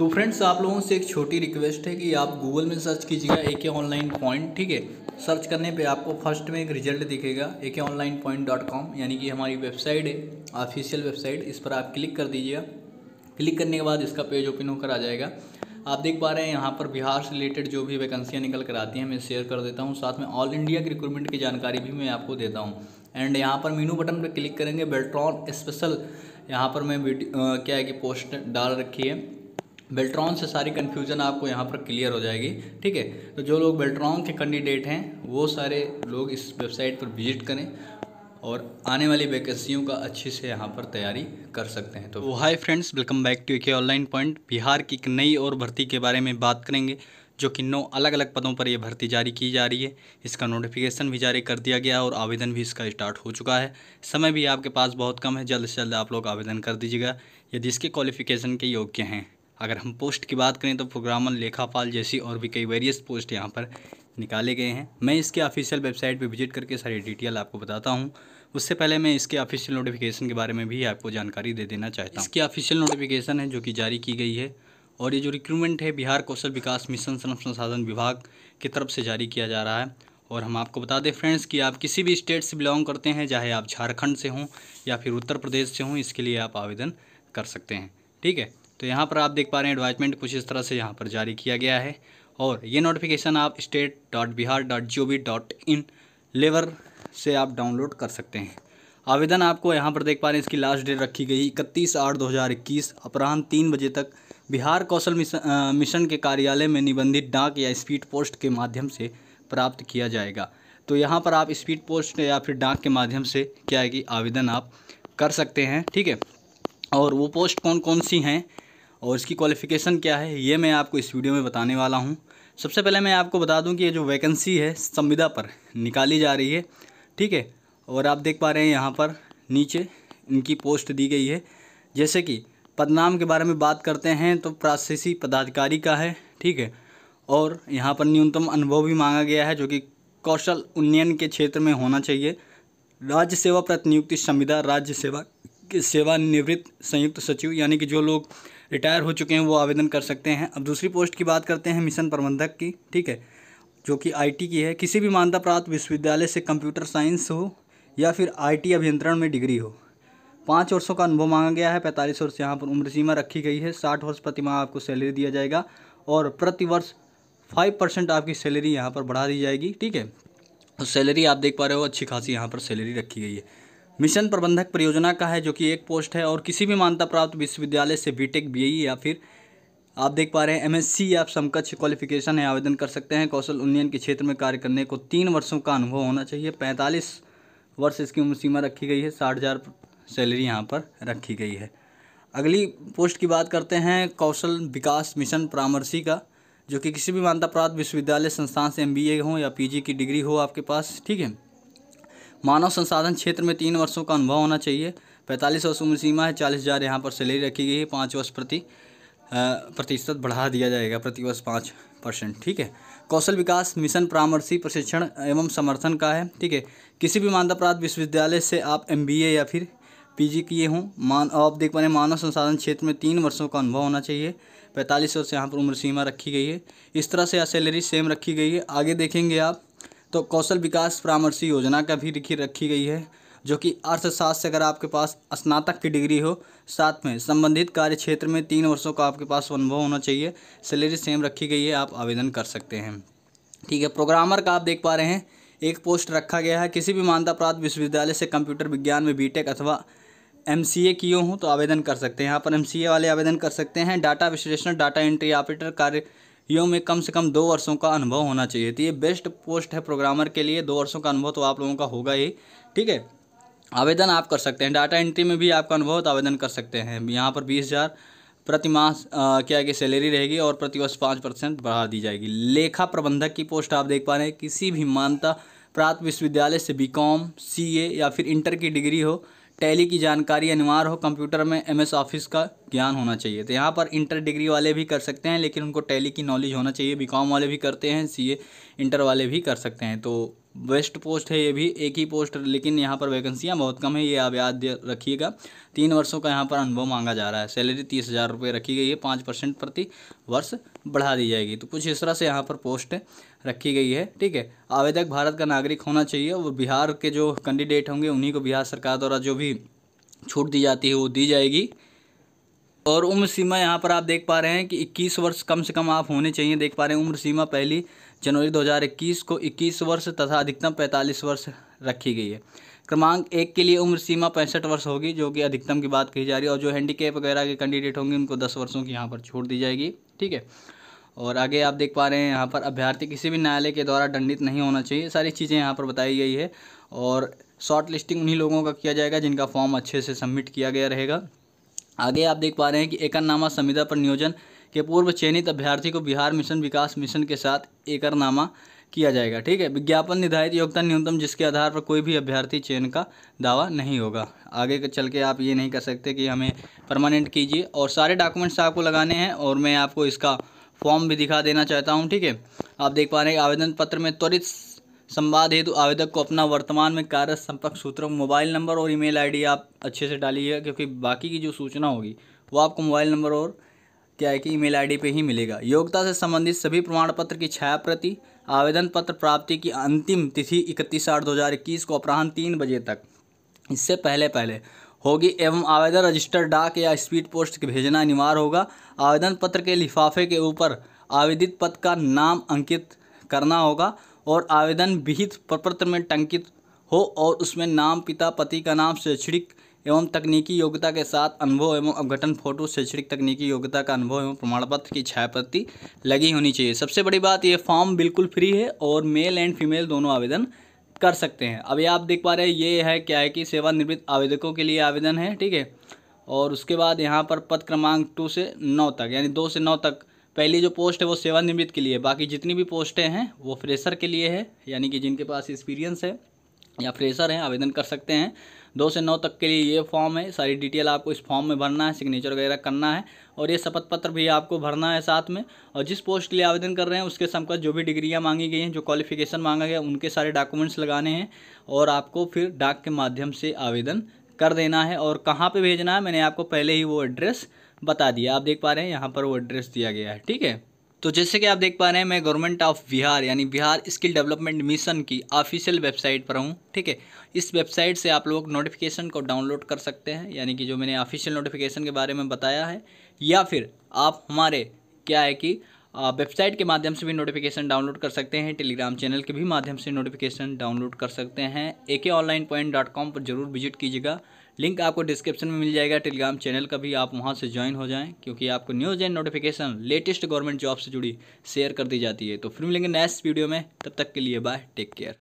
तो फ्रेंड्स आप लोगों से एक छोटी रिक्वेस्ट है कि आप गूगल में सर्च कीजिएगा ए के ऑनलाइन पॉइंट ठीक है सर्च करने पे आपको फर्स्ट में एक रिजल्ट दिखेगा ए के ऑनलाइन पॉइंट डॉट कॉम यानी कि हमारी वेबसाइट है ऑफिशियल वेबसाइट इस पर आप क्लिक कर दीजिएगा क्लिक करने के बाद इसका पेज ओपन होकर आ जाएगा आप देख पा रहे हैं यहाँ पर बिहार से रिलेटेड जो भी वैकेंसियाँ निकल कर आती हैं मैं शेयर कर देता हूँ साथ में ऑल इंडिया की रिक्रूटमेंट की जानकारी भी मैं आपको देता हूँ एंड यहाँ पर मीनू बटन पर क्लिक करेंगे बेल्ट्रॉन स्पेशल यहाँ पर मैं वीडियो क्या है कि पोस्ट डाल रखी है बेल्ट्रॉन से सारी कन्फ्यूजन आपको यहाँ पर क्लियर हो जाएगी ठीक है तो जो लोग बेल्ट्रॉन के कैंडिडेट हैं वो सारे लोग इस वेबसाइट पर विजिट करें और आने वाली वैकेंसियों का अच्छे से यहाँ पर तैयारी कर सकते हैं तो वो hi friends welcome back to K online point Bihar की एक नई और भर्ती के बारे में बात करेंगे जो कि नौ अलग अलग पदों पर यह भर्ती जारी की जा रही है इसका नोटिफिकेशन भी जारी कर दिया गया और आवेदन भी इसका स्टार्ट हो चुका है समय भी आपके पास बहुत कम है जल्द से जल्द आप लोग आवेदन कर दीजिएगा यदि इसके क्वालिफिकेशन के योग्य हैं अगर हम पोस्ट की बात करें तो प्रोग्रामर लेखापाल जैसी और भी कई वेरियस पोस्ट यहाँ पर निकाले गए हैं मैं इसके ऑफिशियल वेबसाइट पर विजिट करके सारी डिटेल आपको बताता हूँ उससे पहले मैं इसके ऑफिशियल नोटिफिकेशन के बारे में भी आपको जानकारी दे देना चाहता हूँ इसकी ऑफिशियल नोटिफिकेशन है जो कि जारी की गई है और ये जो रिक्रूटमेंट है बिहार कौशल विकास मिशन श्रम संसाधन विभाग की तरफ से जारी किया जा रहा है और हम आपको बता दें फ्रेंड्स कि आप किसी भी स्टेट से बिलोंग करते हैं चाहे आप झारखंड से हों या फिर उत्तर प्रदेश से हों इसके लिए आप आवेदन कर सकते हैं ठीक है तो यहाँ पर आप देख पा रहे हैं एडवाइजमेंट कुछ इस तरह से यहाँ पर जारी किया गया है और ये नोटिफिकेशन आप state dot Bihar dot G O V dot in लेवर से आप डाउनलोड कर सकते हैं आवेदन आपको यहाँ पर देख पा रहे हैं इसकी लास्ट डेट रखी गई इकतीस आठ दो हज़ार इक्कीस अपराह्न तीन बजे तक बिहार कौशल मिशन मिशन के कार्यालय में निबंधित डाक या स्पीड पोस्ट के माध्यम से प्राप्त किया जाएगा तो यहाँ पर आप स्पीड पोस्ट या फिर डाक के माध्यम से क्या है कि आवेदन आप कर सकते हैं ठीक है और वो पोस्ट कौन कौन सी हैं और इसकी क्वालिफ़िकेशन क्या है ये मैं आपको इस वीडियो में बताने वाला हूँ सबसे पहले मैं आपको बता दूँ कि ये जो वैकेंसी है संविदा पर निकाली जा रही है ठीक है और आप देख पा रहे हैं यहाँ पर नीचे इनकी पोस्ट दी गई है जैसे कि पदनाम के बारे में बात करते हैं तो प्रासेसी पदाधिकारी का है ठीक है और यहाँ पर न्यूनतम अनुभव भी मांगा गया है जो कि कौशल उन्नयन के क्षेत्र में होना चाहिए राज्य सेवा प्रतिनियुक्ति संविदा राज्य सेवा सेवानिवृत्त संयुक्त सचिव यानी कि जो लोग रिटायर हो चुके हैं वो आवेदन कर सकते हैं अब दूसरी पोस्ट की बात करते हैं मिशन प्रबंधक की ठीक है जो कि आईटी की है किसी भी मान्यता प्राप्त विश्वविद्यालय से कंप्यूटर साइंस हो या फिर आईटी अभियंत्रण में डिग्री हो पाँच वर्षों का अनुभव मांगा गया है पैंतालीस वर्ष यहाँ पर उम्र सीमा रखी गई है साठ वर्ष प्रतिमाह आपको सैलरी दिया जाएगा और प्रति वर्ष फाइव परसेंट आपकी सैलरी यहाँ पर बढ़ा दी जाएगी ठीक है और तो सैलरी आप देख पा रहे हो अच्छी खासी यहाँ पर सैलरी रखी गई है मिशन प्रबंधक परियोजना का है जो कि एक पोस्ट है और किसी भी मान्यता प्राप्त विश्वविद्यालय से बीटेक बीई e या फिर आप देख पा रहे हैं एमएससी या समकक्ष क्वालिफिकेशन है आवेदन कर सकते हैं कौशल उन्नयन के क्षेत्र में कार्य करने को तीन वर्षों का अनुभव होना चाहिए पैंतालीस वर्ष इसकी उम्र सीमा रखी गई है साठ हज़ार सैलरी यहाँ पर रखी गई है अगली पोस्ट की बात करते हैं कौशल विकास मिशन परामर्शी का जो कि किसी भी मान्यता प्राप्त विश्वविद्यालय संस्थान से एमबीए हो या पीजी की डिग्री हो आपके पास ठीक है मानव संसाधन क्षेत्र में तीन वर्षों का अनुभव होना चाहिए पैंतालीस वर्ष उम्र सीमा है चालीस हज़ार यहाँ पर सैलरी रखी गई है पाँच वर्ष प्रति प्रतिशत बढ़ा दिया जाएगा प्रति वर्ष पाँच परसेंट ठीक है कौशल विकास मिशन परामर्शी प्रशिक्षण एवं समर्थन का है ठीक है किसी भी प्राप्त विश्वविद्यालय से आप एम या फिर पीजी किए हों मान आप देख पा रहे मानव संसाधन क्षेत्र में तीन वर्षों का अनुभव होना चाहिए पैंतालीस वर्ष यहाँ पर उम्र सीमा रखी गई है इस तरह से सैलरी सेम रखी गई है आगे देखेंगे आप तो कौशल विकास परामर्शी योजना का भी लिखी रखी गई है जो कि अर्थशास्त्र से अगर आपके पास स्नातक की डिग्री हो साथ में संबंधित कार्य क्षेत्र में तीन वर्षों का आपके पास अनुभव होना चाहिए सैलरी सेम रखी गई है आप आवेदन कर सकते हैं ठीक है प्रोग्रामर का आप देख पा रहे हैं एक पोस्ट रखा गया है किसी भी मान्यता प्राप्त विश्वविद्यालय से कंप्यूटर विज्ञान में बीटेक अथवा एम सी ए किए हों तो आवेदन कर सकते हैं यहाँ पर एम सी ए वाले आवेदन कर सकते हैं डाटा विश्लेषण डाटा एंट्री ऑपरेटर कार्य यू में कम से कम दो वर्षों का अनुभव होना चाहिए तो ये बेस्ट पोस्ट है प्रोग्रामर के लिए दो वर्षों का अनुभव तो आप लोगों का होगा ही ठीक है आवेदन आप कर सकते हैं डाटा एंट्री में भी आपका अनुभव तो आवेदन कर सकते हैं यहाँ पर बीस हज़ार प्रतिमाह क्या कि सैलरी रहेगी और प्रतिवर्ष पाँच परसेंट बढ़ा दी जाएगी लेखा प्रबंधक की पोस्ट आप देख पा रहे हैं किसी भी मान्यता प्राप्त विश्वविद्यालय से बी कॉम या फिर इंटर की डिग्री हो टैली की जानकारी अनिवार्य हो कंप्यूटर में एमएस ऑफिस का ज्ञान होना चाहिए तो यहाँ पर इंटर डिग्री वाले भी कर सकते हैं लेकिन उनको टैली की नॉलेज होना चाहिए बीकॉम वाले भी करते हैं सीए इंटर वाले भी कर सकते हैं तो बेस्ट पोस्ट है ये भी एक ही पोस्ट लेकिन यहाँ पर वैकेंसियाँ बहुत कम है ये आप याद रखिएगा तीन वर्षों का यहाँ पर अनुभव मांगा जा रहा है सैलरी तीस हज़ार रुपये रखी गई है पाँच परसेंट प्रति वर्ष बढ़ा दी जाएगी तो कुछ इस तरह से यहाँ पर पोस्ट रखी गई है ठीक है आवेदक भारत का नागरिक होना चाहिए और बिहार के जो कैंडिडेट होंगे उन्हीं को बिहार सरकार द्वारा जो भी छूट दी जाती है वो दी जाएगी और उम्र सीमा यहाँ पर आप देख पा रहे हैं कि 21 वर्ष कम से कम आप होने चाहिए देख पा रहे हैं उम्र सीमा पहली जनवरी 2021 को 21 वर्ष तथा अधिकतम 45 वर्ष रखी गई है क्रमांक एक के लिए उम्र सीमा पैंसठ वर्ष होगी जो कि अधिकतम की बात कही जा रही है और जो हैंडीकेप वगैरह के कैंडिडेट होंगे उनको दस वर्षों की यहाँ पर छूट दी जाएगी ठीक है और आगे आप देख पा रहे हैं यहाँ पर अभ्यर्थी किसी भी न्यायालय के द्वारा दंडित नहीं होना चाहिए सारी चीज़ें यहाँ पर बताई गई है और शॉर्ट लिस्टिंग उन्हीं लोगों का किया जाएगा जिनका फॉर्म अच्छे से सबमिट किया गया रहेगा आगे आप देख पा रहे हैं कि एकरनामा संविदा पर नियोजन के पूर्व चयनित अभ्यर्थी को बिहार मिशन विकास मिशन के साथ एकरनामा किया जाएगा ठीक है विज्ञापन निर्धारित योग्यता न्यूनतम जिसके आधार पर कोई भी अभ्यर्थी चयन का दावा नहीं होगा आगे चल के आप ये नहीं कर सकते कि हमें परमानेंट कीजिए और सारे डॉक्यूमेंट्स आपको लगाने हैं और मैं आपको इसका फॉर्म भी दिखा देना चाहता हूँ ठीक है आप देख पा रहे हैं आवेदन पत्र में त्वरित संवाद हेतु आवेदक को अपना वर्तमान में कार्य संपर्क सूत्र मोबाइल नंबर और ईमेल आईडी आप अच्छे से डालिएगा क्योंकि बाकी की जो सूचना होगी वो आपको मोबाइल नंबर और क्या है कि ईमेल आईडी पे ही मिलेगा योग्यता से संबंधित सभी प्रमाण पत्र की छाया प्रति आवेदन पत्र प्राप्ति की अंतिम तिथि इकतीस आठ दो हज़ार इक्कीस को अपराह्न तीन बजे तक इससे पहले पहले होगी एवं आवेदन रजिस्टर डाक या स्पीड पोस्ट के भेजना अनिवार्य होगा आवेदन पत्र के लिफाफे के ऊपर आवेदित पद का नाम अंकित करना होगा और आवेदन विहित प्रपत्र में टंकित हो और उसमें नाम पिता पति का नाम शैक्षणिक एवं तकनीकी योग्यता के साथ अनुभव एवं अवघटन फोटो शैक्षणिक तकनीकी योग्यता का अनुभव एवं प्रमाण पत्र की छाया प्रति लगी होनी चाहिए सबसे बड़ी बात ये फॉर्म बिल्कुल फ्री है और मेल एंड फीमेल दोनों आवेदन कर सकते हैं अभी आप देख पा रहे हैं ये है क्या है कि सेवानिवृत्त आवेदकों के लिए आवेदन है ठीक है और उसके बाद यहाँ पर पद क्रमांक टू से नौ तक यानी दो से नौ तक पहली जो पोस्ट है वो सेवानिवृत्त के लिए बाकी जितनी भी पोस्टें हैं वो फ्रेशर के लिए है यानी कि जिनके पास एक्सपीरियंस है या फ्रेशर हैं आवेदन कर सकते हैं दो से नौ तक के लिए ये फॉर्म है सारी डिटेल आपको इस फॉर्म में भरना है सिग्नेचर वगैरह करना है और ये शपथ पत्र भी आपको भरना है साथ में और जिस पोस्ट के लिए आवेदन कर रहे हैं उसके संपर्क जो भी डिग्रियाँ मांगी गई हैं जो क्वालिफिकेशन मांगा गया उनके सारे डॉक्यूमेंट्स लगाने हैं और आपको फिर डाक के माध्यम से आवेदन कर देना है और कहाँ पर भेजना है मैंने आपको पहले ही वो एड्रेस बता दिया आप देख पा रहे हैं यहाँ पर वो एड्रेस दिया गया है ठीक है तो जैसे कि आप देख पा रहे हैं मैं गवर्नमेंट ऑफ बिहार यानी बिहार स्किल डेवलपमेंट मिशन की ऑफिशियल वेबसाइट पर हूँ ठीक है इस वेबसाइट से आप लोग नोटिफिकेशन को डाउनलोड कर सकते हैं यानी कि जो मैंने ऑफिशियल नोटिफिकेशन के बारे में बताया है या फिर आप हमारे क्या है कि वेबसाइट के माध्यम से भी नोटिफिकेशन डाउनलोड कर सकते हैं टेलीग्राम चैनल के भी माध्यम से नोटिफिकेशन डाउनलोड कर सकते हैं ए के ऑनलाइन पॉइंट डॉट कॉम पर जरूर विजिट कीजिएगा लिंक आपको डिस्क्रिप्शन में मिल जाएगा टेलीग्राम चैनल का भी आप वहाँ से ज्वाइन हो जाएं क्योंकि आपको news and notification latest government job से जुड़ी शेयर कर दी जाती है तो फिर मिलेंगे नेक्स्ट वीडियो में तब तक के लिए बाय टेक केयर